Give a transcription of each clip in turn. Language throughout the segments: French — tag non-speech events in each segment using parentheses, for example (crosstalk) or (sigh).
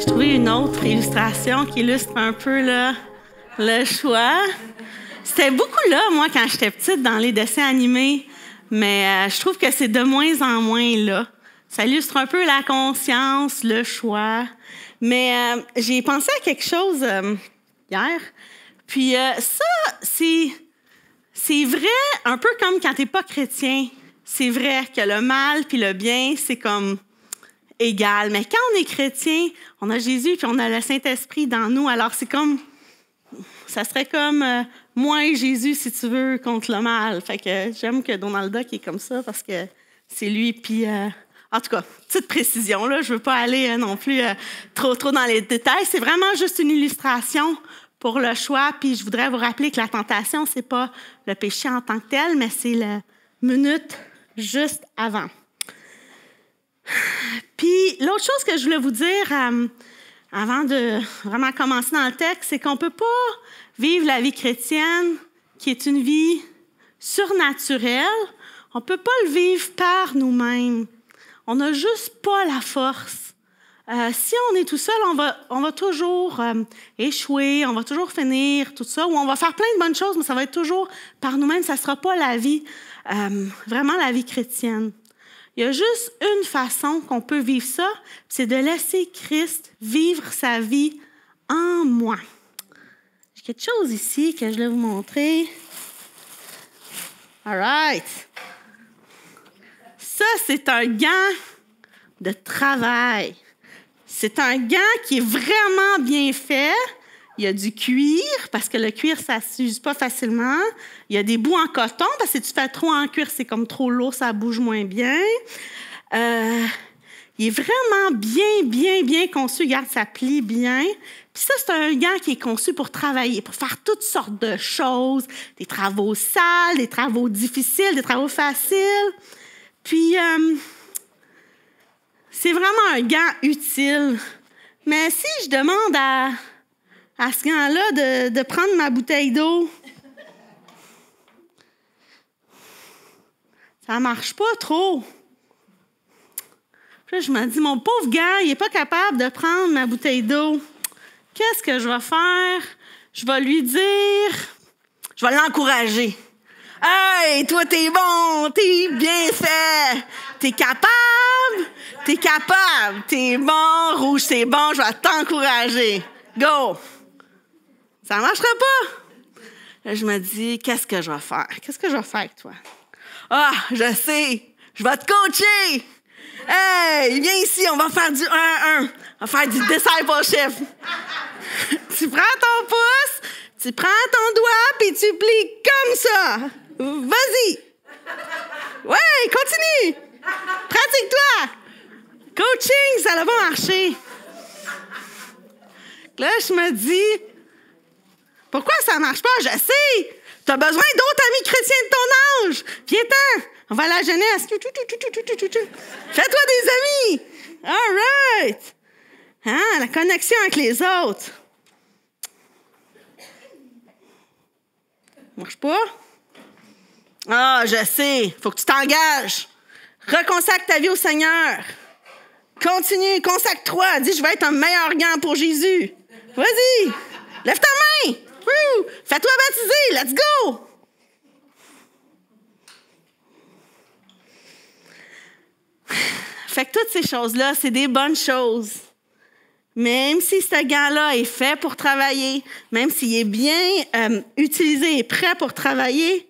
J'ai trouvé une autre illustration qui illustre un peu le choix. C'était beaucoup là, moi, quand j'étais petite, dans les dessins animés, mais euh, je trouve que c'est de moins en moins là. Ça illustre un peu la conscience, le choix. Mais euh, j'ai pensé à quelque chose euh, hier. Puis ça, c'est, vrai, un peu comme quand tu n'es pas chrétien. C'est vrai que le mal puis le bien, c'est comme égal. Mais quand on est chrétien, on a Jésus, puis on a le Saint-Esprit dans nous. Alors, c'est comme, ça serait comme euh, moi et Jésus, si tu veux, contre le mal. Fait que euh, j'aime que Donald Duck est comme ça parce que c'est lui, puis. Euh, en tout cas, petite précision, là, je veux pas aller non plus trop, trop dans les détails. C'est vraiment juste une illustration pour le choix. Puis je voudrais vous rappeler que la tentation, c'est pas le péché en tant que tel, mais c'est la minute juste avant. Puis l'autre chose que je voulais vous dire euh, avant de vraiment commencer dans le texte, c'est qu'on ne peut pas vivre la vie chrétienne qui est une vie surnaturelle. On ne peut pas le vivre par nous-mêmes. On n'a juste pas la force. Euh, si on est tout seul, on va, on va toujours euh, échouer, on va toujours finir, tout ça, ou on va faire plein de bonnes choses, mais ça va être toujours par nous-mêmes, ça ne sera pas la vie, vraiment la vie chrétienne. Il y a juste une façon qu'on peut vivre ça, c'est de laisser Christ vivre sa vie en moi. J'ai quelque chose ici que je vais vous montrer. All right. Ça, c'est un gant de travail. C'est un gant qui est vraiment bien fait il y a du cuir, parce que le cuir, ça ne s'use pas facilement. Il y a des bouts en coton, parce que si tu fais trop en cuir, c'est comme trop lourd, ça bouge moins bien. Euh, il est vraiment bien, bien, bien conçu. Regarde, ça plie bien. Puis ça, c'est un gant qui est conçu pour travailler, pour faire toutes sortes de choses, des travaux sales, des travaux difficiles, des travaux faciles. Puis, euh, c'est vraiment un gant utile. Mais si je demande à à ce gars là de, de prendre ma bouteille d'eau. Ça marche pas trop. je me dis, mon pauvre gars, il n'est pas capable de prendre ma bouteille d'eau. Qu'est-ce que je vais faire? Je vais lui dire, je vais l'encourager. Hey, toi, t'es bon, t'es bien fait, t'es capable, t'es capable, t'es bon, rouge, t'es bon, je vais t'encourager. Go! Ça ne marchera pas. Là, je me dis, qu'est-ce que je vais faire? Qu'est-ce que je vais faire avec toi? Ah, je sais, je vais te coacher. Hey, viens ici, on va faire du 1 1. On va faire du chef! (laughs) » tu prends ton pouce, tu prends ton doigt, puis tu plies comme ça. Vas-y. Ouais, continue. Pratique-toi. Coaching, ça va marcher! » Là, je me dis, pourquoi ça marche pas? Je sais! as besoin d'autres amis chrétiens de ton âge! Viens-t'en! On va à la jeunesse! Fais-toi des amis! All right! Hein, la connexion avec les autres. Marche pas? Ah, je sais! Faut que tu t'engages! Reconsacre ta vie au Seigneur! Continue, consacre-toi! Dis, je vais être un meilleur gant pour Jésus! Vas-y! Lève ta main! Fais-toi baptiser, let's go! (sighs) Fait que toutes ces choses-là, c'est des bonnes choses. Même si ce gant-là est fait pour travailler, même s'il est bien euh, utilisé et prêt pour travailler,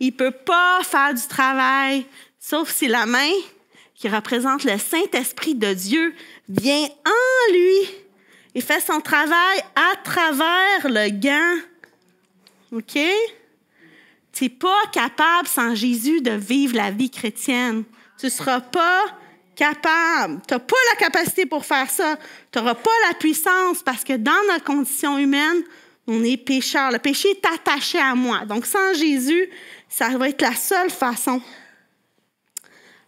il ne peut pas faire du travail, sauf si la main qui représente le Saint-Esprit de Dieu vient en lui il fait son travail à travers le gain, OK? Tu n'es pas capable sans Jésus de vivre la vie chrétienne. Tu ne seras pas capable. Tu n'as pas la capacité pour faire ça. Tu n'auras pas la puissance parce que dans notre condition humaine, on est pécheur. Le péché est attaché à moi. Donc sans Jésus, ça va être la seule façon.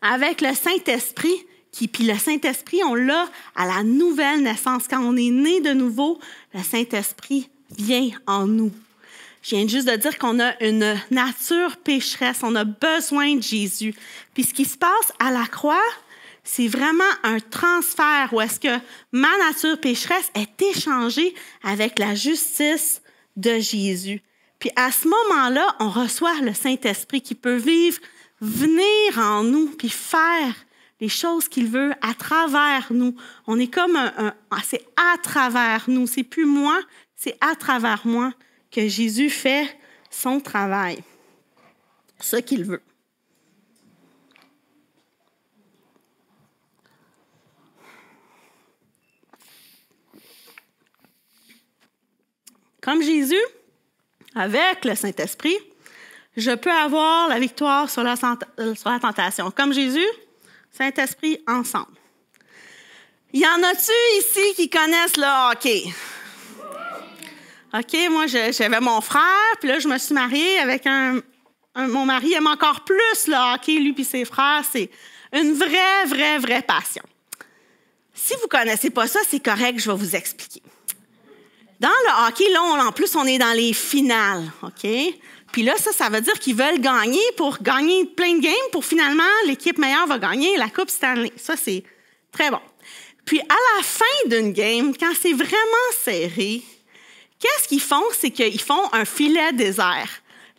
Avec le Saint-Esprit, puis le Saint-Esprit, on l'a à la nouvelle naissance. Quand on est né de nouveau, le Saint-Esprit vient en nous. Je viens juste de dire qu'on a une nature pécheresse, on a besoin de Jésus. Puis ce qui se passe à la croix, c'est vraiment un transfert où est-ce que ma nature pécheresse est échangée avec la justice de Jésus. Puis à ce moment-là, on reçoit le Saint-Esprit qui peut vivre, venir en nous, puis faire les choses qu'il veut à travers nous. On est comme un, ah, c'est à travers nous, c'est plus moi, c'est à travers moi que Jésus fait son travail, ce qu'il veut. Comme Jésus, avec le Saint-Esprit, je peux avoir la victoire sur la, euh, sur la tentation. Comme Jésus, Saint-Esprit ensemble. Il y en a-tu ici qui connaissent le hockey? OK, moi, j'avais mon frère, puis là, je me suis mariée avec un, Mon mari aime encore plus le hockey, lui puis ses frères. C'est une vraie, vraie, vraie passion. Si vous ne connaissez pas ça, c'est correct, je vais vous expliquer. Dans le hockey, là, on, en plus, on est dans les finales, OK? Puis là, ça, ça veut dire qu'ils veulent gagner pour gagner plein de games pour finalement l'équipe meilleure va gagner la Coupe Stanley. Ça, c'est très bon. Puis à la fin d'une game, quand c'est vraiment serré, qu'est-ce qu'ils font? C'est qu'ils font un filet désert.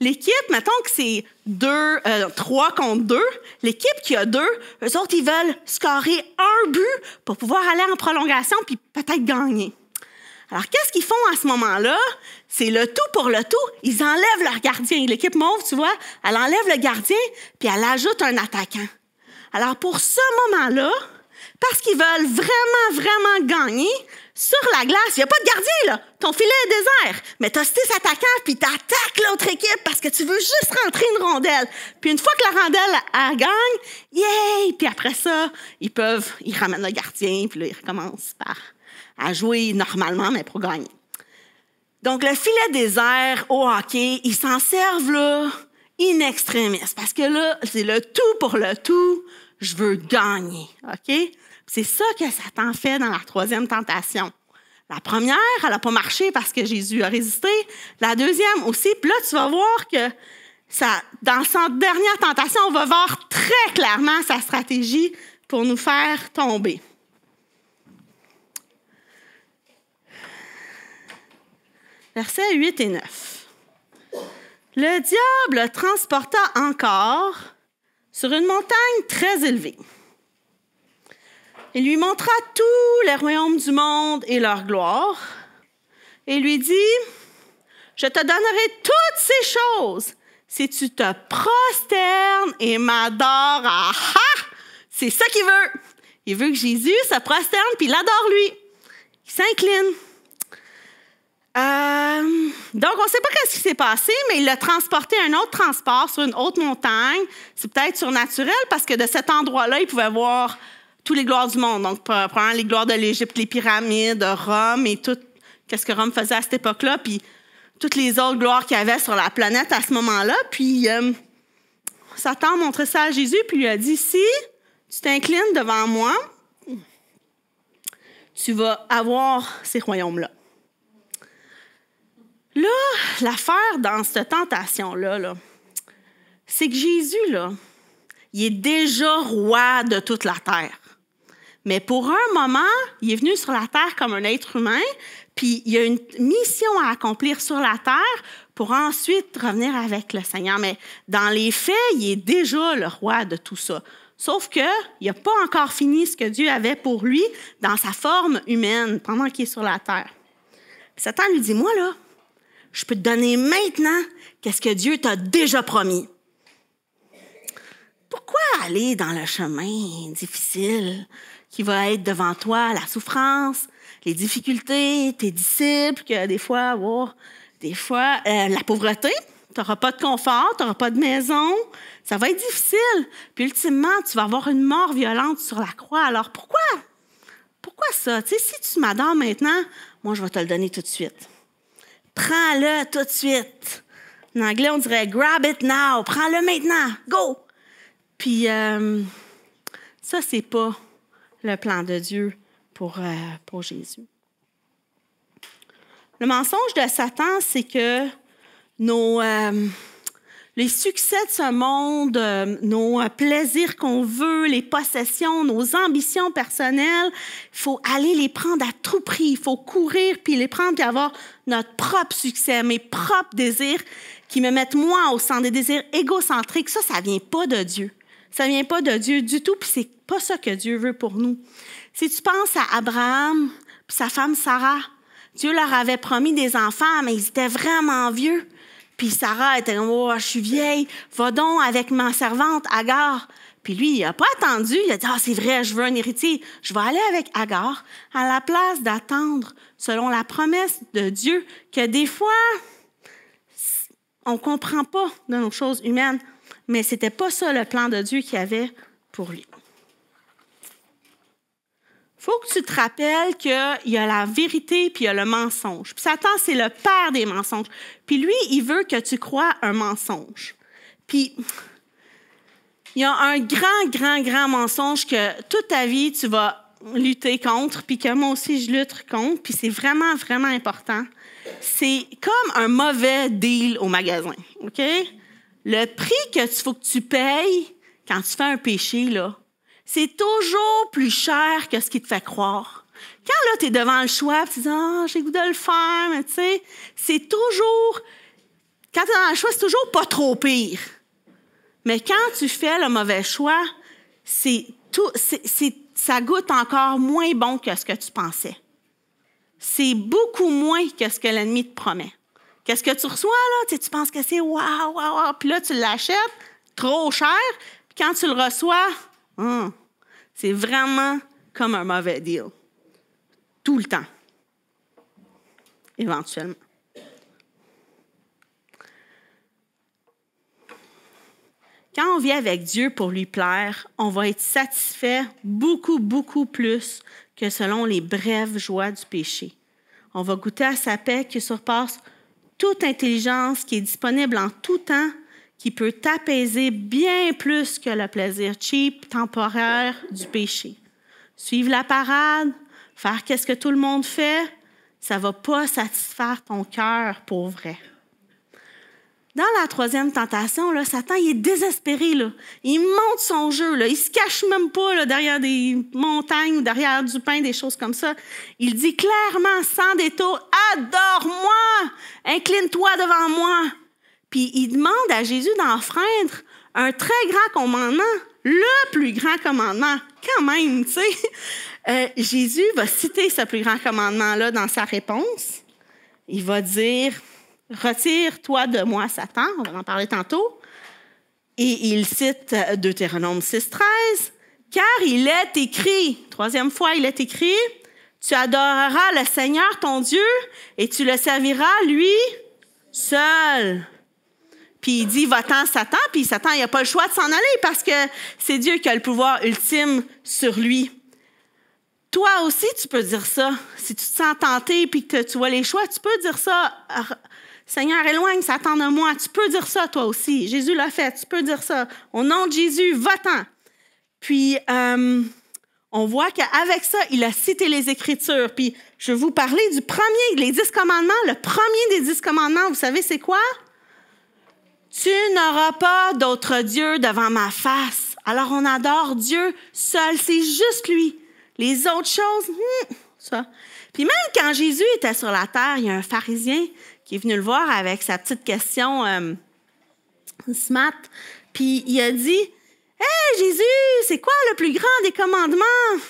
L'équipe, mettons que c'est deux, euh, trois contre deux, l'équipe qui a deux, eux autres, ils veulent scorer un but pour pouvoir aller en prolongation puis peut-être gagner. Alors, qu'est-ce qu'ils font à ce moment-là? C'est le tout pour le tout. Ils enlèvent leur gardien. L'équipe mauve, tu vois, elle enlève le gardien, puis elle ajoute un attaquant. Alors, pour ce moment-là, parce qu'ils veulent vraiment, vraiment gagner, sur la glace, il n'y a pas de gardien, là. Ton filet est désert. Mais as six attaquants, puis t'attaques l'autre équipe parce que tu veux juste rentrer une rondelle. Puis une fois que la rondelle, a gagne, yay! Puis après ça, ils peuvent, ils ramènent le gardien, puis là, ils recommencent par à jouer normalement, mais pour gagner. Donc, le filet des airs au hockey, ils s'en servent là, in extremis, parce que là, c'est le tout pour le tout, je veux gagner, OK? C'est ça que Satan fait dans la troisième tentation. La première, elle n'a pas marché parce que Jésus a résisté. La deuxième aussi. Puis là, tu vas voir que ça, dans sa dernière tentation, on va voir très clairement sa stratégie pour nous faire tomber. versets 8 et 9. Le diable transporta encore sur une montagne très élevée. Il lui montra tous les royaumes du monde et leur gloire, et lui dit, Je te donnerai toutes ces choses si tu te prosternes et m'adores. Ah, ah! C'est ça qu'il veut. Il veut que Jésus se prosterne puis l'adore lui. Il s'incline. Euh, donc, on ne sait pas ce qui s'est passé, mais il a transporté un autre transport sur une haute montagne. C'est peut-être surnaturel parce que de cet endroit-là, il pouvait voir tous les gloires du monde. Donc, probablement les gloires de l'Égypte, les pyramides, Rome et tout qu'est-ce que Rome faisait à cette époque-là, puis toutes les autres gloires qu'il y avait sur la planète à ce moment-là. Puis euh, Satan a ça à Jésus, puis lui a dit, si tu t'inclines devant moi, tu vas avoir ces royaumes-là. Là, l'affaire dans cette tentation-là, c'est que Jésus, là, il est déjà roi de toute la terre. Mais pour un moment, il est venu sur la terre comme un être humain, puis il a une mission à accomplir sur la terre pour ensuite revenir avec le Seigneur. Mais dans les faits, il est déjà le roi de tout ça. Sauf qu'il n'a pas encore fini ce que Dieu avait pour lui dans sa forme humaine pendant qu'il est sur la terre. Satan lui dit, moi là, je peux te donner maintenant qu'est-ce que Dieu t'a déjà promis. Pourquoi aller dans le chemin difficile qui va être devant toi, la souffrance, les difficultés, tes disciples, que des fois, des fois, euh, la pauvreté, tu n'auras pas de confort, tu n'auras pas de maison, ça va être difficile. Puis ultimement, tu vas avoir une mort violente sur la croix. Alors pourquoi? Pourquoi ça? si tu m'adores maintenant, moi, je vais te le donner tout de suite. Prends-le tout de suite. En anglais, on dirait grab it now. Prends-le maintenant. Go! Puis, euh, ça, c'est pas le plan de Dieu pour, euh, pour Jésus. Le mensonge de Satan, c'est que nos, euh, les succès de ce monde, euh, nos euh, plaisirs qu'on veut, les possessions, nos ambitions personnelles, il faut aller les prendre à tout prix. Il faut courir puis les prendre puis avoir notre propre succès, mes propres désirs qui me mettent moi au centre des désirs égocentriques. Ça, ça vient pas de Dieu. Ça vient pas de Dieu du tout, puis c'est pas ça que Dieu veut pour nous. Si tu penses à Abraham puis sa femme Sarah, Dieu leur avait promis des enfants, mais ils étaient vraiment vieux. Puis Sarah était comme, oh, je suis vieille, va donc avec ma servante Agar. Puis lui, il n'a pas attendu, il a dit, ah, c'est vrai, je veux un héritier, je vais aller avec Agar, à la place d'attendre, selon la promesse de Dieu, que des fois, on ne comprend pas de nos choses humaines, mais ce n'était pas ça le plan de Dieu qu'il avait pour lui faut que tu te rappelles qu'il y a la vérité puis il y a le mensonge. Puis Satan, c'est le père des mensonges. Puis lui, il veut que tu crois un mensonge. Puis il y a un grand, grand, grand mensonge que toute ta vie, tu vas lutter contre, puis que moi aussi, je lutte contre, puis c'est vraiment, vraiment important. C'est comme un mauvais deal au magasin, OK? Le prix que tu faut que tu payes quand tu fais un péché, là, c'est toujours plus cher que ce qui te fait croire. Quand là, tu es devant le choix, tu dis Ah, j'ai goût de le faire, mais tu sais, c'est toujours. Quand tu es devant le choix, c'est toujours pas trop pire. Mais quand tu fais le mauvais choix, c'est tout, c'est, ça goûte encore moins bon que ce que tu pensais. C'est beaucoup moins que ce que l'ennemi te promet. Qu'est-ce que tu reçois, là? Tu, tu penses que c'est waouh, waouh, wow. Puis là, tu l'achètes trop cher. quand tu le reçois, Hum. c'est vraiment comme un mauvais deal. Tout le temps. Éventuellement. Quand on vit avec Dieu pour lui plaire, on va être satisfait beaucoup, beaucoup plus que selon les brèves joies du péché. On va goûter à sa paix qui surpasse toute intelligence qui est disponible en tout temps qui peut t'apaiser bien plus que le plaisir cheap, temporaire du péché. Suivre la parade, faire qu'est-ce que tout le monde fait, ça va pas satisfaire ton cœur pour vrai. Dans la troisième tentation, là, Satan il est désespéré. Là. Il monte son jeu. Là. Il se cache même pas là, derrière des montagnes derrière du pain, des choses comme ça. Il dit clairement, sans détour, Adore-moi, incline-toi devant moi, puis il demande à Jésus d'enfreindre un très grand commandement, le plus grand commandement, quand même, tu sais. Euh, Jésus va citer ce plus grand commandement-là dans sa réponse. Il va dire Retire-toi de moi, Satan. On va en parler tantôt. Et il cite Deutéronome 6, 13. Car il est écrit, troisième fois, il est écrit Tu adoreras le Seigneur ton Dieu et tu le serviras, lui, seul. Puis il dit, va-t'en, Satan. Puis Satan, il n'a pas le choix de s'en aller parce que c'est Dieu qui a le pouvoir ultime sur lui. Toi aussi, tu peux dire ça. Si tu te sens tenté puis que tu vois les choix, tu peux dire ça. Seigneur, éloigne Satan de moi. Tu peux dire ça, toi aussi. Jésus l'a fait. Tu peux dire ça. Au nom de Jésus, va-t'en. Puis, euh, on voit qu'avec ça, il a cité les Écritures. Puis, je vais vous parler du premier, les dix commandements. Le premier des dix commandements, vous savez, c'est quoi? Tu n'auras pas d'autre Dieu devant ma face. Alors on adore Dieu seul, c'est juste lui. Les autres choses, hmm, ça. Puis même quand Jésus était sur la terre, il y a un pharisien qui est venu le voir avec sa petite question smart. Euh, Puis il a dit Hey Jésus, c'est quoi le plus grand des commandements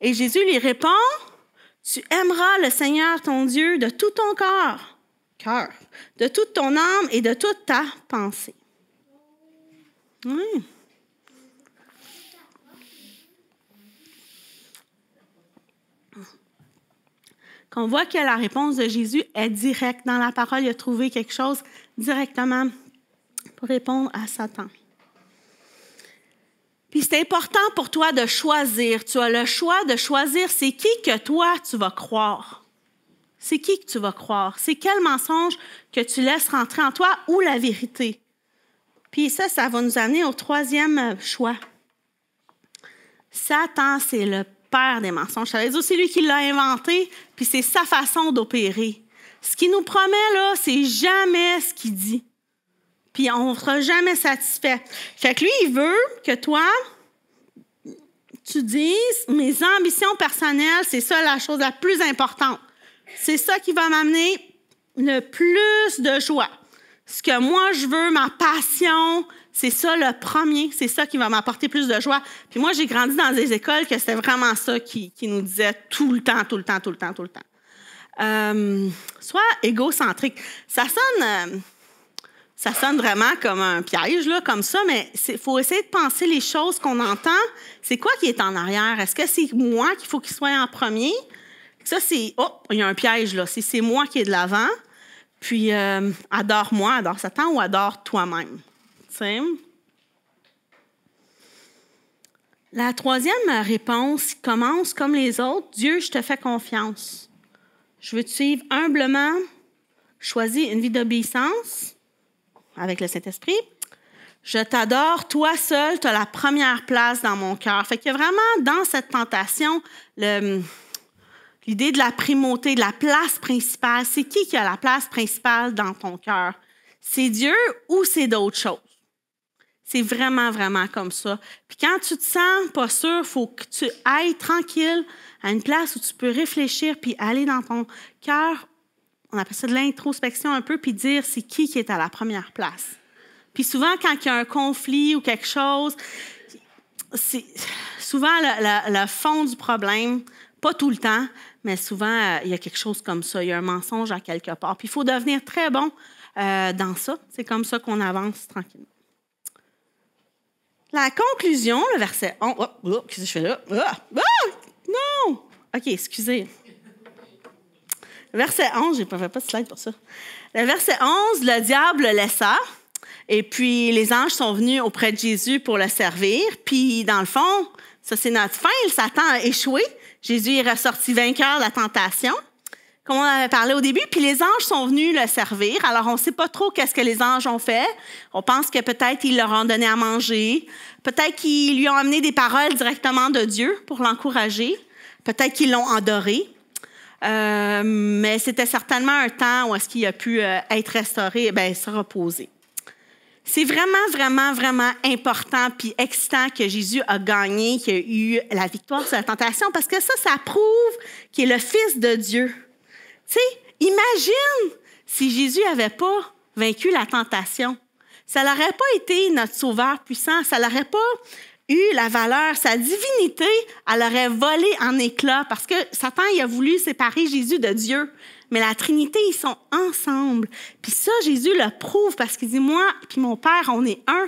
Et Jésus lui répond Tu aimeras le Seigneur ton Dieu de tout ton corps, de toute ton âme et de toute ta pensée. Qu'on voit que la réponse de Jésus est directe. Dans la parole, il a trouvé quelque chose directement pour répondre à Satan. Puis c'est important pour toi de choisir. Tu as le choix de choisir c'est qui que toi tu vas croire. C'est qui que tu vas croire? C'est quel mensonge que tu laisses rentrer en toi ou la vérité? Puis ça, ça va nous amener au troisième euh, choix. Satan, c'est le père des mensonges. Ça aussi lui qui l'a inventé, puis c'est sa façon d'opérer. Ce qu'il nous promet, là, c'est jamais ce qu'il dit. Puis on ne sera jamais satisfait. Fait que lui, il veut que toi, tu dises mes ambitions personnelles, c'est ça la chose la plus importante. C'est ça qui va m'amener le plus de joie. Ce que moi je veux, ma passion, c'est ça le premier, c'est ça qui va m'apporter plus de joie. Puis moi, j'ai grandi dans des écoles que c'était vraiment ça qui, nous disait tout le temps, tout le temps, tout le temps, tout le temps. Euh, sois soit égocentrique. Ça sonne, euh, ça sonne vraiment comme un piège, là, comme ça, mais il faut essayer de penser les choses qu'on entend. C'est quoi qui est en arrière? Est-ce que c'est moi qu'il faut qu'il soit en premier? Ça, c'est. Oh, il y a un piège là. C'est moi qui est de l'avant. Puis, euh, adore-moi, adore Satan ou adore toi-même. La troisième réponse commence comme les autres. Dieu, je te fais confiance. Je veux te suivre humblement. Choisis une vie d'obéissance avec le Saint-Esprit. Je t'adore, toi seul, tu as la première place dans mon cœur. Fait que vraiment dans cette tentation le, L'idée de la primauté, de la place principale, c'est qui qui a la place principale dans ton cœur? C'est Dieu ou c'est d'autres choses? C'est vraiment, vraiment comme ça. Puis quand tu te sens pas sûr, il faut que tu ailles tranquille à une place où tu peux réfléchir puis aller dans ton cœur. On appelle ça de l'introspection un peu, puis dire c'est qui qui est à la première place. Puis souvent, quand il y a un conflit ou quelque chose, c'est souvent le, le fond du problème, pas tout le temps, mais souvent, euh, il y a quelque chose comme ça. Il y a un mensonge à quelque part. Puis il faut devenir très bon euh, dans ça. C'est comme ça qu'on avance tranquillement. La conclusion, le verset 11. Oh, qu'est-ce que je fais là? Ah, ah, non! OK, excusez. Verset 11, je n'ai pas fait de slide pour ça. Le verset 11, le diable le laissa, et puis les anges sont venus auprès de Jésus pour le servir. Puis, dans le fond, ça c'est notre fin, il s'attend à échouer, Jésus est ressorti vainqueur de la tentation, comme on avait parlé au début, puis les anges sont venus le servir. Alors, on ne sait pas trop qu'est-ce que les anges ont fait. On pense que peut-être ils leur ont donné à manger, peut-être qu'ils lui ont amené des paroles directement de Dieu pour l'encourager, peut-être qu'ils l'ont endoré. Euh, mais c'était certainement un temps où est-ce qu'il a pu euh, être restauré, ben se reposer. C'est vraiment, vraiment, vraiment important puis excitant que Jésus a gagné, qu'il a eu la victoire sur la tentation, parce que ça, ça prouve qu'il est le Fils de Dieu. Tu sais, imagine si Jésus n'avait pas vaincu la tentation. Ça n'aurait pas été notre sauveur puissant, ça n'aurait pas eu la valeur, sa divinité, elle aurait volé en éclats parce que Satan il a voulu séparer Jésus de Dieu. Mais la Trinité, ils sont ensemble. Puis ça, Jésus le prouve parce qu'il dit, moi, puis mon Père, on est un,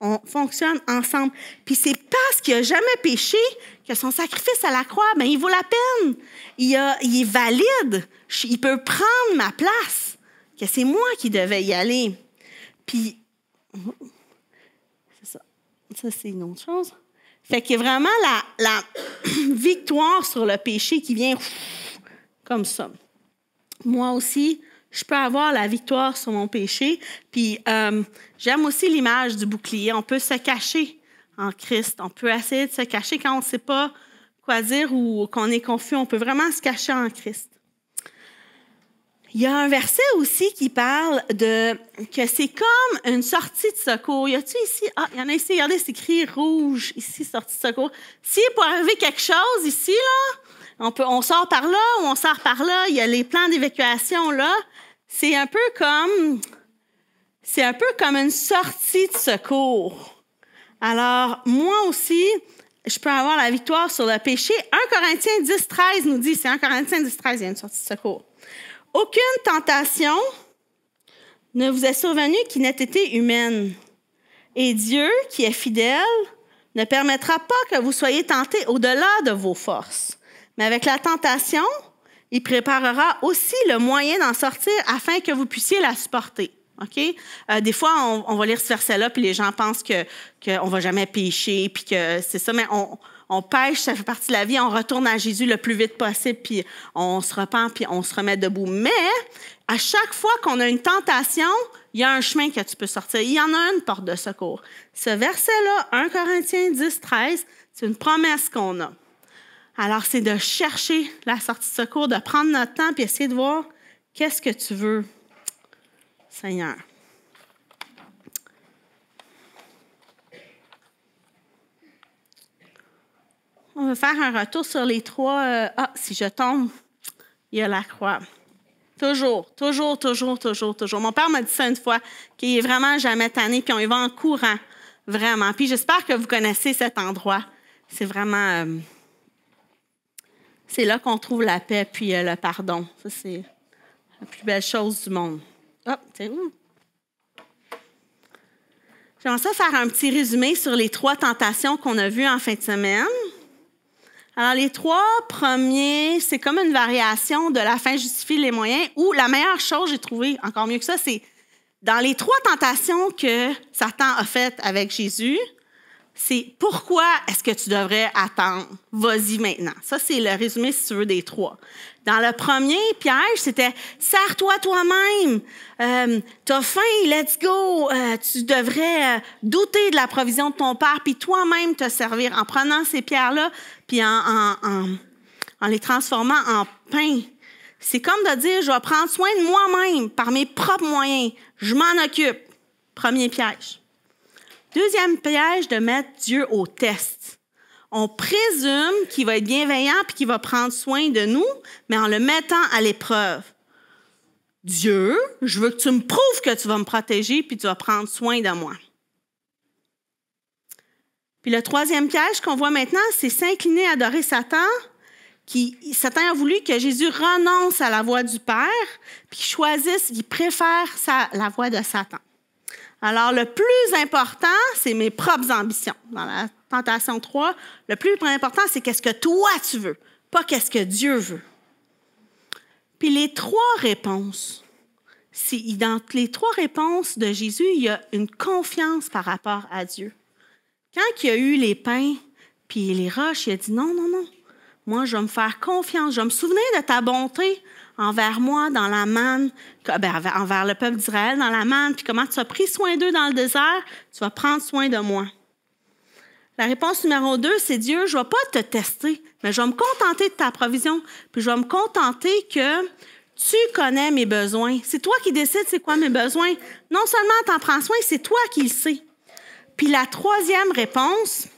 on fonctionne ensemble. Puis c'est parce qu'il n'a jamais péché que son sacrifice à la croix, mais ben, il vaut la peine. Il, il est valide. Il peut prendre ma place. Que c'est moi qui devais y aller. Puis, c'est ça. Ça, c'est une autre chose. Fait que vraiment la, la (clears throat) victoire sur le péché qui vient comme ça moi aussi, je peux avoir la victoire sur mon péché. Puis euh, j'aime aussi l'image du bouclier. On peut se cacher en Christ. On peut essayer de se cacher quand on ne sait pas quoi dire ou qu'on est confus. On peut vraiment se cacher en Christ. Il y a un verset aussi qui parle de que c'est comme une sortie de secours. Y a-tu ici? Ah, il y en a ici. Regardez, c'est écrit rouge ici, sortie de secours. si pour arriver quelque chose ici, là, on, peut, on sort par là ou on sort par là. Il y a les plans d'évacuation là. C'est un peu comme, c'est un peu comme une sortie de secours. Alors, moi aussi, je peux avoir la victoire sur le péché. 1 Corinthiens 10, 13 nous dit, c'est 1 Corinthiens 10, 13, il y a une sortie de secours. Aucune tentation ne vous est survenue qui n'ait été humaine. Et Dieu, qui est fidèle, ne permettra pas que vous soyez tentés au-delà de vos forces. Mais avec la tentation, il préparera aussi le moyen d'en sortir afin que vous puissiez la supporter. OK? Euh, des fois, on, va lire ce verset-là, puis les gens pensent qu'on que ne va jamais pécher, puis que c'est ça, mais on, on pêche, ça fait partie de la vie, on retourne à Jésus le plus vite possible, puis on se repent, puis on se remet debout. Mais à chaque fois qu'on a une tentation, il y a un chemin que tu peux sortir. Il y en a une porte de secours. Ce verset-là, 1 Corinthiens 10, 13, c'est une promesse qu'on a. Alors, c'est de chercher la sortie de secours, de prendre notre temps, puis essayer de voir qu'est-ce que tu veux, Seigneur. On va faire un retour sur les trois. Euh, ah, si je tombe, il y a la croix. Toujours, toujours, toujours, toujours, toujours. Mon père m'a dit ça une fois, qu'il est vraiment jamais tanné, puis on y va en courant, vraiment. Puis j'espère que vous connaissez cet endroit. C'est vraiment... Euh, c'est là qu'on trouve la paix puis euh, le pardon. Ça, c'est la plus belle chose du monde. oh, c'est faire un petit résumé sur les trois tentations qu'on a vues en fin de semaine. Alors, les trois premiers, c'est comme une variation de la fin justifie les moyens, ou la meilleure chose, j'ai trouvé encore mieux que ça, c'est dans les trois tentations que Satan a faites avec Jésus, c'est pourquoi est-ce que tu devrais attendre? Vas-y maintenant. Ça, c'est le résumé, si tu veux, des trois. Dans le premier piège, c'était sers-toi toi-même. Euh, T'as faim, let's go. Euh, tu devrais euh, douter de la provision de ton père, puis toi-même te servir en prenant ces pierres-là, puis en, en les transformant en pain. C'est comme de dire, je vais prendre soin de moi-même par mes propres moyens. Je m'en occupe. Premier piège. Deuxième piège, de mettre Dieu au test. On présume qu'il va être bienveillant puis qu'il va prendre soin de nous, mais en le mettant à l'épreuve. Dieu, je veux que tu me prouves que tu vas me protéger puis tu vas prendre soin de moi. Puis le troisième piège qu'on voit maintenant, c'est s'incliner à adorer Satan. Qui, Satan a voulu que Jésus renonce à la voix du Père, puis qu'il choisisse, qu'il préfère la voix de Satan. Alors, le plus important, c'est mes propres ambitions. Dans la tentation 3, le plus important, c'est qu'est-ce que toi tu veux, pas qu'est-ce que Dieu veut. Puis les trois réponses, dans les trois réponses de Jésus, il y a une confiance par rapport à Dieu. Quand il y a eu les pains puis les roches, il a dit non, non, non, moi je vais me faire confiance, je vais me souvenir de ta bonté, envers moi dans la manne, ben, envers le peuple d'Israël dans la manne, puis comment tu as pris soin d'eux dans le désert, tu vas prendre soin de moi. La réponse numéro deux, c'est Dieu, je ne vais pas te tester, mais je vais me contenter de ta provision, puis je vais me contenter que tu connais mes besoins. C'est toi qui décides c'est quoi mes besoins. Non seulement tu en prends soin, c'est toi qui le sais. Puis la troisième réponse,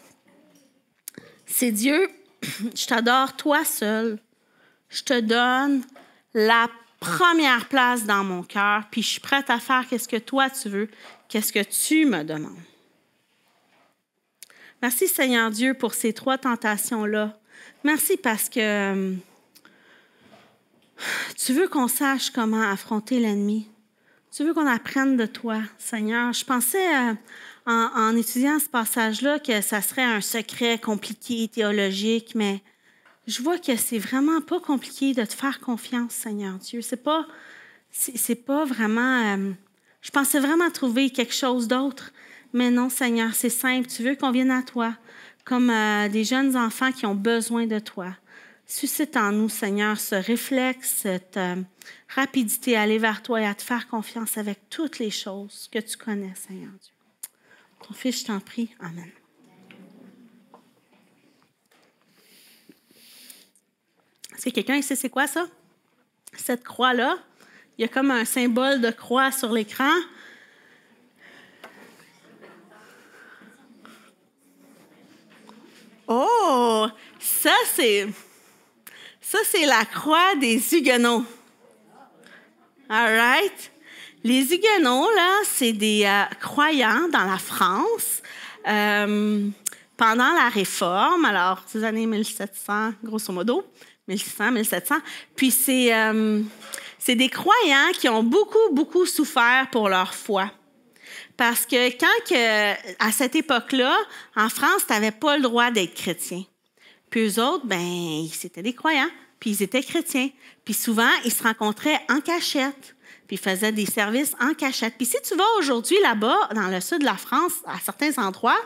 c'est Dieu, (clears throat) je t'adore toi seul. Je te donne la première place dans mon cœur, puis je suis prête à faire qu'est-ce que toi tu veux, qu'est-ce que tu me demandes. Merci Seigneur Dieu pour ces trois tentations-là. Merci parce que euh, tu veux qu'on sache comment affronter l'ennemi. Tu veux qu'on apprenne de toi, Seigneur. Je pensais euh, en, en étudiant ce passage-là que ça serait un secret compliqué, théologique, mais je vois que c'est vraiment pas compliqué de te faire confiance, Seigneur Dieu. C'est pas, c'est, pas vraiment. Euh, je pensais vraiment trouver quelque chose d'autre, mais non, Seigneur, c'est simple. Tu veux qu'on vienne à toi comme euh, des jeunes enfants qui ont besoin de toi. Suscite en nous, Seigneur, ce réflexe, cette euh, rapidité à aller vers toi et à te faire confiance avec toutes les choses que tu connais, Seigneur Dieu. Confie, je t'en prie. Amen. Est-ce quelqu'un sait c'est quoi ça? Cette croix-là, il y a comme un symbole de croix sur l'écran. Oh, ça c'est ça c'est la croix des Huguenots. All right. Les Huguenots là, c'est des euh, croyants dans la France. Euh, pendant la Réforme, alors ces années 1700, grosso modo, 1600, 1700. Puis c'est, euh, c'est des croyants qui ont beaucoup, beaucoup souffert pour leur foi. Parce que quand, à cette époque-là, en France, tu n'avais pas le droit d'être chrétien. Puis eux autres, ben, c'était des croyants, puis ils étaient chrétiens. Puis souvent, ils se rencontraient en cachette puis faisaient des services en cachette. Puis si tu vas aujourd'hui là-bas, dans le sud de la France, à certains endroits,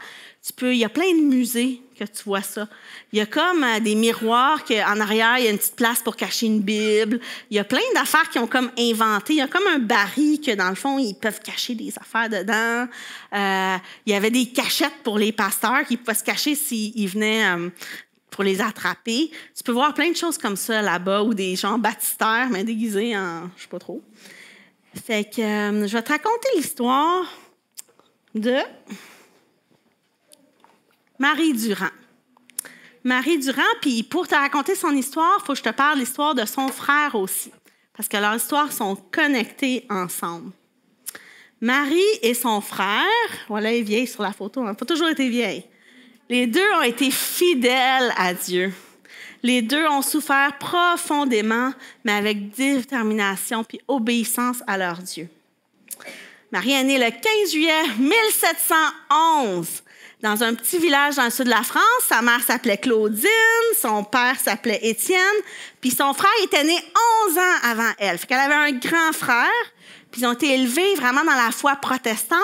tu il y a plein de musées que tu vois ça. Il y a comme euh, des miroirs qu'en arrière, il y a une petite place pour cacher une Bible. Il y a plein d'affaires qui ont comme inventé. Il y a comme un baril que, dans le fond, ils peuvent cacher des affaires dedans. Euh, il y avait des cachettes pour les pasteurs qui pouvaient se cacher s'ils venaient euh, pour les attraper. Tu peux voir plein de choses comme ça là-bas, ou des gens baptistères mais déguisés en je sais pas trop. Fait que je vais te raconter l'histoire de Marie Durand. Marie Durand, puis pour te raconter son histoire, il faut que je te parle l'histoire de son frère aussi, parce que leurs histoires sont connectées ensemble. Marie et son frère, voilà, elle est vieille sur la photo, hein, toujours été vieille. Les deux ont été fidèles à Dieu. Les deux ont souffert profondément, mais avec détermination puis obéissance à leur Dieu. Marie est née le 15 juillet 1711 dans un petit village dans le sud de la France. Sa mère s'appelait Claudine, son père s'appelait Étienne, puis son frère était né 11 ans avant elle. Fait qu'elle avait un grand frère, puis ils ont été élevés vraiment dans la foi protestante,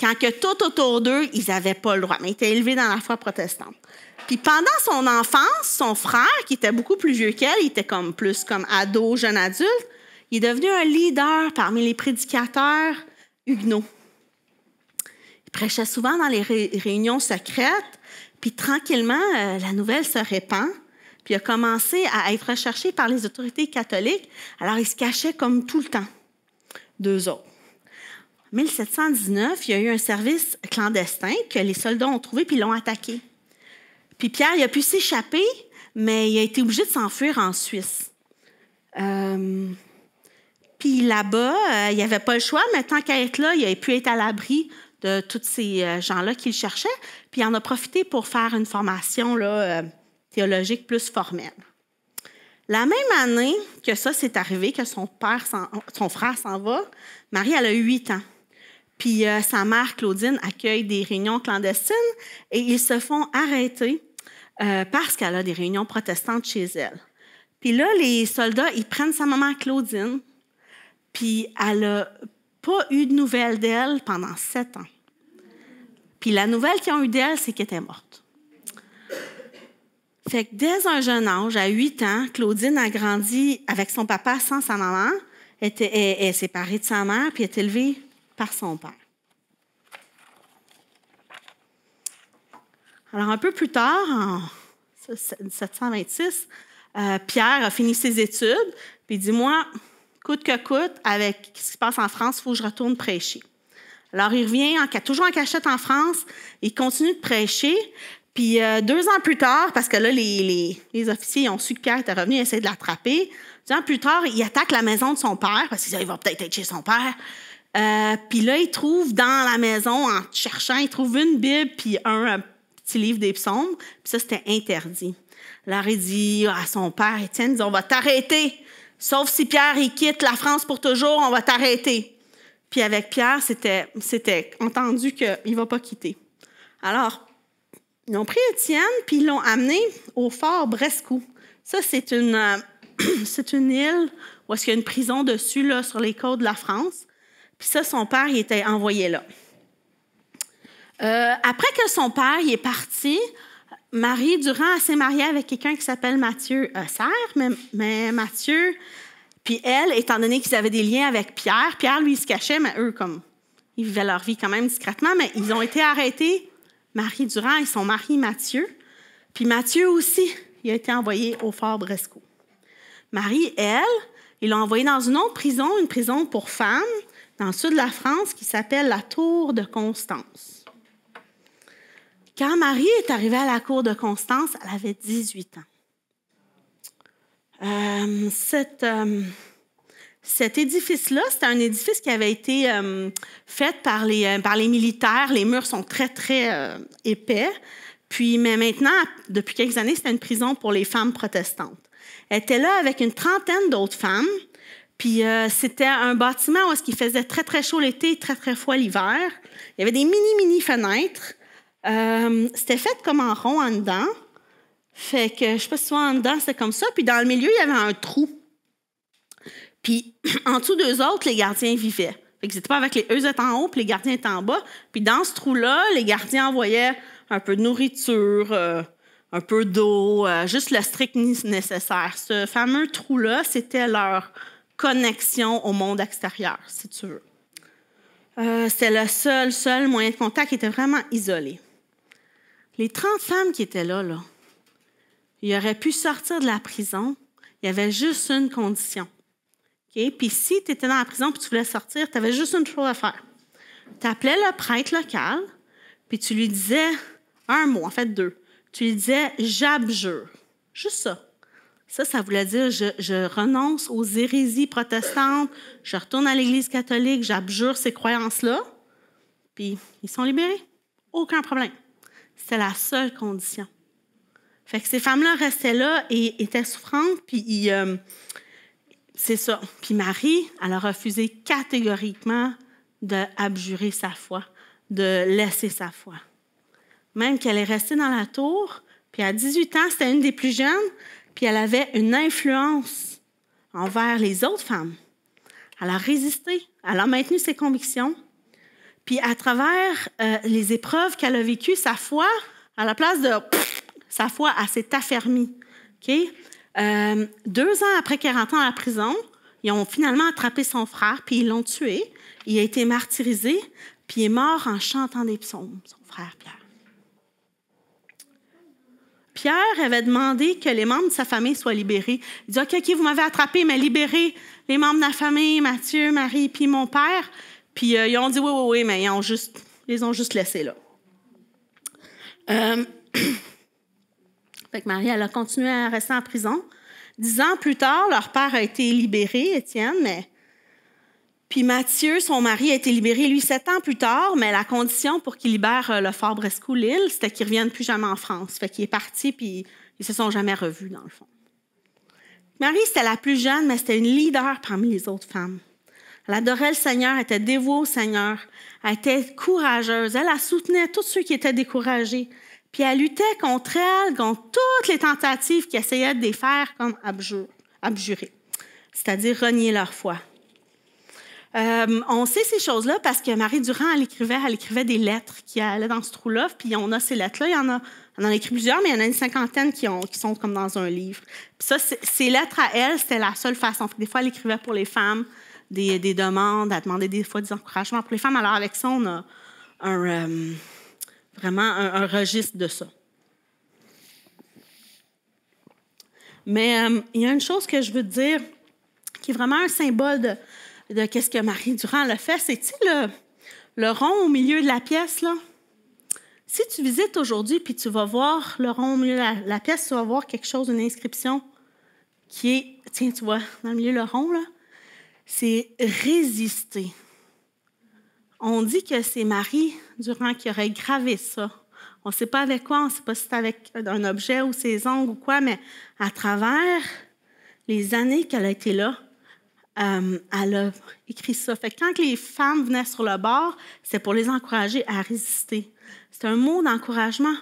quand que tout autour d'eux, ils n'avaient pas le droit, mais ils étaient élevés dans la foi protestante. Puis pendant son enfance, son frère, qui était beaucoup plus vieux qu'elle, il était comme plus comme ado, jeune adulte, il est devenu un leader parmi les prédicateurs huguenots prêchait souvent dans les réunions secrètes. Puis tranquillement, euh, la nouvelle se répand. Puis il a commencé à être recherché par les autorités catholiques. Alors il se cachait comme tout le temps, deux autres. En 1719, il y a eu un service clandestin que les soldats ont trouvé puis l'ont attaqué. Puis Pierre, il a pu s'échapper, mais il a été obligé de s'enfuir en Suisse. Euh, puis là-bas, euh, il n'y avait pas le choix, mais tant qu'à être là, il a pu être à l'abri de tous ces euh, gens-là qu'il cherchait, Puis il en a profité pour faire une formation euh, théologique plus formelle. La même année que ça s'est arrivé, que son, père son frère s'en va, Marie, elle a 8 ans. Puis euh, sa mère, Claudine, accueille des réunions clandestines et ils se font arrêter parce qu'elle a des réunions protestantes chez elle. Puis là, les soldats, ils prennent sa maman Claudine, puis elle n'a pas eu de nouvelles d'elle pendant sept ans la nouvelle qu'ils ont eue d'elle, c'est qu'elle était morte. Fait que dès un jeune âge, à 8 ans, Claudine a grandi avec son papa sans sa maman. était, est séparée de sa mère, puis est élevée par son père. Alors, un peu plus tard, en 1726, euh, Pierre a fini ses études, puis dit Moi, coûte que coûte, avec ce qui se passe en France, il faut que je retourne prêcher. Alors, il revient toujours en cachette en France. Il continue de prêcher. Puis euh, deux ans plus tard, parce que là, les, officiers ont su que Pierre était revenu, ils de l'attraper. Deux ans plus tard, il attaque la maison de son père, parce qu'il va peut-être être chez son père. Euh, puis là, il trouve dans la maison, en cherchant, il trouve une Bible, puis un, petit livre des psaumes. Puis ça, c'était interdit. Alors, il dit à son père, Étienne, on va t'arrêter. Sauf si Pierre, il quitte la France pour toujours, on va t'arrêter. Puis avec Pierre, c'était, c'était entendu qu'il ne va pas quitter. Alors, ils ont pris Étienne, puis ils l'ont amené au fort Brescou. Ça, c'est une, euh, (clears throat) c'est une île où est-ce qu'il y a une prison dessus, là, sur les côtes de la France. Puis ça, son père, il était envoyé là. Euh, après que son père il est parti, Marie Durand s'est mariée avec quelqu'un qui s'appelle Mathieu euh, Serre, mais Mathieu puis elle, étant donné qu'ils avaient des liens avec Pierre, Pierre, lui, se cachait, mais eux, comme, ils vivaient leur vie quand même discrètement, mais ils ont été arrêtés, Marie Durand et son mari Mathieu. Puis Mathieu aussi, il a été envoyé au Fort Bresco. Marie, elle, ils l'ont envoyé dans une autre prison, une prison pour femmes, dans le sud de la France, qui s'appelle la Tour de Constance. Quand Marie est arrivée à la Cour de Constance, elle avait 18 ans. Euh, euh, cet édifice-là, c'était un édifice qui avait été euh, fait par les, par les militaires. Les murs sont très, très épais. Puis, mais maintenant, depuis quelques années, c'était une prison pour les femmes protestantes. Elle était là avec une trentaine d'autres femmes. Puis c'était un bâtiment où -ce qu'il faisait très, très chaud l'été et très, très froid l'hiver. Il y avait des mini, mini fenêtres. Euh, c'était fait comme en rond en dedans. Fait que je sais pas si vois en dedans, c'était comme ça. Puis dans le milieu, il y avait un trou. Puis (clears throat) en dessous d'eux autres, les gardiens vivaient. Fait que pas avec les. Eux en haut, puis les gardiens étaient en bas. Puis dans ce trou-là, les gardiens envoyaient un peu de nourriture, euh, un peu d'eau, euh, juste le strict nécessaire. Ce fameux trou-là, c'était leur connexion au monde extérieur, si tu veux. Euh, c'était le seul, seul moyen de contact qui était vraiment isolé. Les 30 femmes qui étaient là, là, il aurait pu sortir de la prison. Il y avait juste une condition. Okay? Puis si tu étais dans la prison et tu voulais sortir, tu avais juste une chose à faire. Tu appelais le prêtre local, puis tu lui disais un mot, en fait deux. Tu lui disais j'abjure. Juste ça. Ça, ça voulait dire je, renonce aux hérésies protestantes, je retourne à l'Église catholique, j'abjure ces croyances-là. Puis ils sont libérés. Aucun problème. C'est la seule condition. Fait que ces femmes-là restaient là et étaient souffrantes, puis euh, c'est ça. Puis Marie, elle a refusé catégoriquement d'abjurer sa foi, de laisser sa foi. Même qu'elle est restée dans la tour, puis à 18 ans, c'était une des plus jeunes, puis elle avait une influence envers les autres femmes. Elle a résisté, elle a maintenu ses convictions. Puis à travers euh, les épreuves qu'elle a vécues, sa foi, à la place de sa foi s'est affermie. Euh, deux ans après 40 ans à la prison, ils ont finalement attrapé son frère, puis ils l'ont tué. Il a été martyrisé, puis il est mort en chantant des psaumes, son frère Pierre. Pierre avait demandé que les membres de sa famille soient libérés. Il dit, OK, vous m'avez attrapé, mais libérez les membres de la famille, Mathieu, Marie, puis mon père. Puis euh, ils ont dit, oui, oui, oui, mais ils, ont juste, ils les ont juste laissés là. Euh, (clears throat) Marie, elle a continué à rester en prison. Dix ans plus tard, leur père a été libéré, Étienne, mais. Puis Mathieu, son mari, a été libéré, lui, sept ans plus tard, mais la condition pour qu'il libère euh, le fort Brescou, lille c'était qu'il ne revienne plus jamais en France. Fait qu'il est parti, puis ils se sont jamais revus, dans le fond. Marie, c'était la plus jeune, mais c'était une leader parmi les autres femmes. Elle adorait le Seigneur, était dévouée au Seigneur, elle était courageuse, elle, la soutenait tous ceux qui étaient découragés. Puis elle luttait contre elle, contre toutes les tentatives qui essayait de les faire comme abjurer, c'est-à-dire renier leur foi. Euh, on sait ces choses-là parce que Marie Durand, elle écrivait, elle écrivait des lettres qui allaient dans ce trou-là, puis on a ces lettres-là. Il y en a, on en a écrit plusieurs, mais il y en a une cinquantaine qui, sont comme dans un livre. Puis ça, ces lettres à elle, c'était la seule façon. Des fois, elle écrivait pour les femmes des, demandes, elle demandait des fois des encouragements pour les femmes. Alors, avec ça, on a un. Euh, Vraiment un, registre de ça. Mais euh, il y a une chose que je veux te dire qui est vraiment un symbole de, qu'est-ce que Marie Durand le fait. C'est, le, rond au milieu de la pièce, là. Si tu visites aujourd'hui, puis tu vas voir le rond au milieu de la, pièce, tu vas voir quelque chose, une inscription qui est, tiens, tu vois, dans le milieu le rond, là, c'est résister. On dit que c'est Marie, durant, qui aurait gravé ça. On ne sait pas avec quoi, on ne sait pas si c'est avec un objet ou ses ongles ou quoi, mais à travers les années qu'elle a été là, euh, elle a écrit ça. Fait que quand les femmes venaient sur le bord, c'est pour les encourager à résister. C'est un mot d'encouragement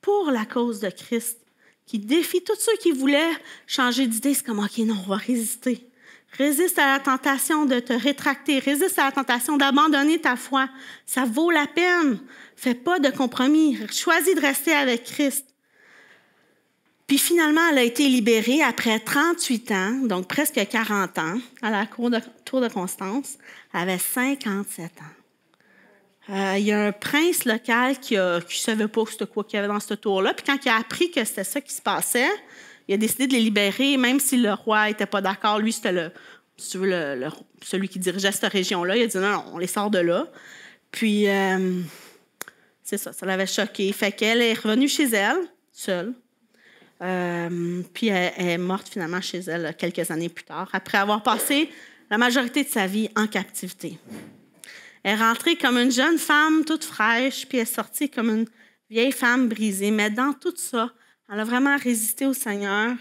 pour la cause de Christ qui défie tous ceux qui voulaient changer d'idée. C'est comme, OK, non, on va résister. Résiste à la tentation de te rétracter. Résiste à la tentation d'abandonner ta foi. Ça vaut la peine. Fais pas de compromis. Choisis de rester avec Christ. Puis finalement, elle a été libérée après 38 ans, donc presque 40 ans, à la cour de, tour de Constance. Elle avait 57 ans. Euh, il y a un prince local qui ne savait pas ce quoi qu'il y avait dans ce tour-là. Puis quand il a appris que c'était ça qui se passait, il a décidé de les libérer, même si le roi n'était pas d'accord. Lui, c'était celui qui dirigeait cette région-là. Il a dit non, on les sort de là. Puis, euh, c'est ça, ça l'avait choqué. Fait qu'elle est revenue chez elle, seule. Euh, puis elle, est morte finalement chez elle quelques années plus tard, après avoir passé la majorité de sa vie en captivité. Elle est rentrée comme une jeune femme toute fraîche, puis elle est sortie comme une vieille femme brisée. Mais dans tout ça, elle a vraiment résisté au Seigneur.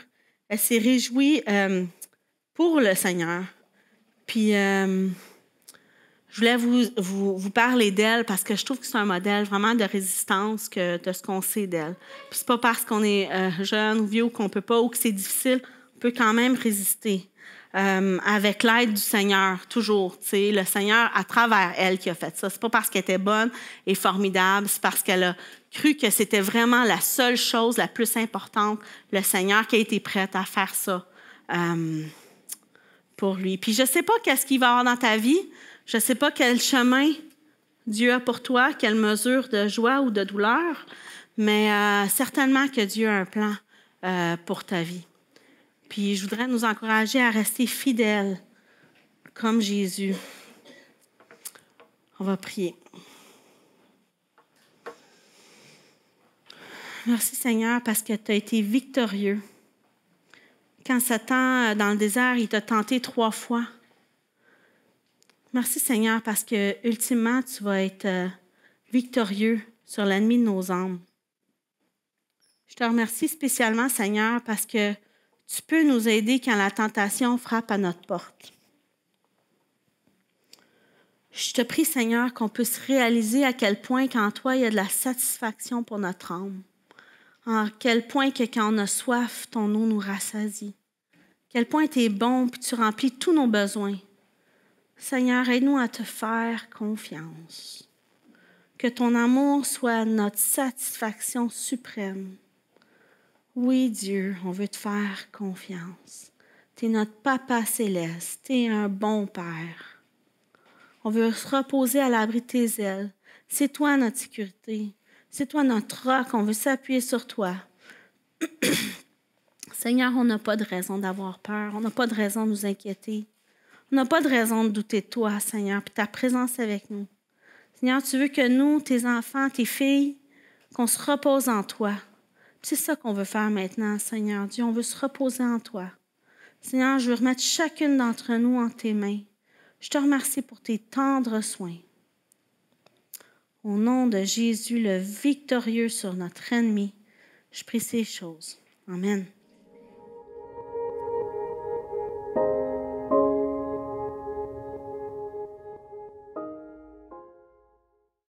Elle s'est réjouie euh, pour le Seigneur. Puis, euh, je voulais vous, parler d'elle parce que je trouve que c'est un modèle vraiment de résistance que de ce qu'on sait d'elle. Puis, c'est pas parce qu'on est euh, jeune ou vieux qu'on peut pas ou que c'est difficile, on peut quand même résister. Euh, avec l'aide du Seigneur, toujours. C'est le Seigneur, à travers elle, qui a fait ça. C'est pas parce qu'elle était bonne et formidable, c'est parce qu'elle a cru que c'était vraiment la seule chose la plus importante, le Seigneur qui a été prête à faire ça euh, pour lui. Puis je sais pas qu'est-ce qu'il va avoir dans ta vie, je sais pas quel chemin Dieu a pour toi, quelle mesure de joie ou de douleur, mais euh, certainement que Dieu a un plan pour ta vie. Puis je voudrais nous encourager à rester fidèles comme Jésus. On va prier. Merci Seigneur parce que tu as été victorieux. Quand Satan, euh, dans le désert, il t'a tenté trois fois. Merci Seigneur parce que ultimement, tu vas être euh, victorieux sur l'ennemi de nos âmes. Je te remercie spécialement Seigneur parce que tu peux nous aider quand la tentation frappe à notre porte. Je te prie, Seigneur, qu'on puisse réaliser à quel point quand toi, il y a de la satisfaction pour notre âme. À quel point que quand on a soif, ton eau nous rassasie. quel point tu es bon, puis tu remplis tous nos besoins. Seigneur, aide-nous à te faire confiance. Que ton amour soit notre satisfaction suprême. Oui, Dieu, on veut te faire confiance. Tu es notre Papa céleste, tu es un bon Père. On veut se reposer à l'abri de tes ailes. C'est toi notre sécurité. C'est toi notre roc. On veut s'appuyer sur toi. (clears throat) Seigneur, on n'a pas de raison d'avoir peur. On n'a pas de raison de nous inquiéter. On n'a pas de raison de douter de toi, Seigneur, puis ta présence avec nous. Seigneur, tu veux que nous, tes enfants, tes filles, qu'on se repose en toi. C'est ça qu'on veut faire maintenant, Seigneur Dieu. On veut se reposer en toi. Seigneur, je veux remettre chacune d'entre nous en tes mains. Je te remercie pour tes tendres soins. Au nom de Jésus, le victorieux sur notre ennemi, je prie ces choses. Amen.